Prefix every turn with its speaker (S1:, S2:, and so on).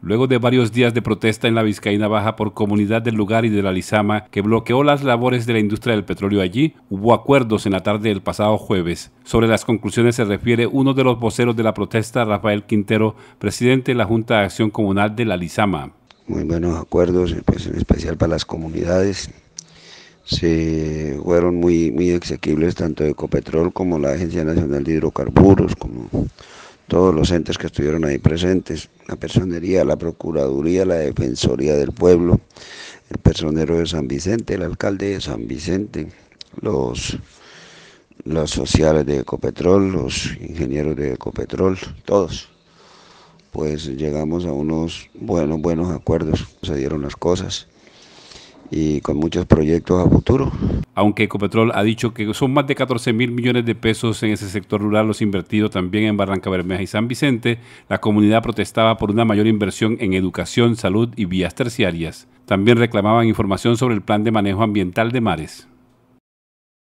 S1: Luego de varios días de protesta en la Vizcaína Baja por comunidad del lugar y de la Lizama, que bloqueó las labores de la industria del petróleo allí, hubo acuerdos en la tarde del pasado jueves. Sobre las conclusiones se refiere uno de los voceros de la protesta, Rafael Quintero, presidente de la Junta de Acción Comunal de la Lizama.
S2: Muy buenos acuerdos, pues, en especial para las comunidades. Se fueron muy, muy exequibles tanto Ecopetrol como la Agencia Nacional de Hidrocarburos, como todos los entes que estuvieron ahí presentes, la Personería, la Procuraduría, la Defensoría del Pueblo, el personero de San Vicente, el alcalde de San Vicente, los, los sociales de Ecopetrol, los ingenieros de Ecopetrol, todos. Pues llegamos a unos buenos, buenos acuerdos, se dieron las cosas y con muchos proyectos a futuro.
S1: Aunque Ecopetrol ha dicho que son más de 14 mil millones de pesos en ese sector rural los invertidos también en Barranca Bermeja y San Vicente, la comunidad protestaba por una mayor inversión en educación, salud y vías terciarias. También reclamaban información sobre el plan de manejo ambiental de mares.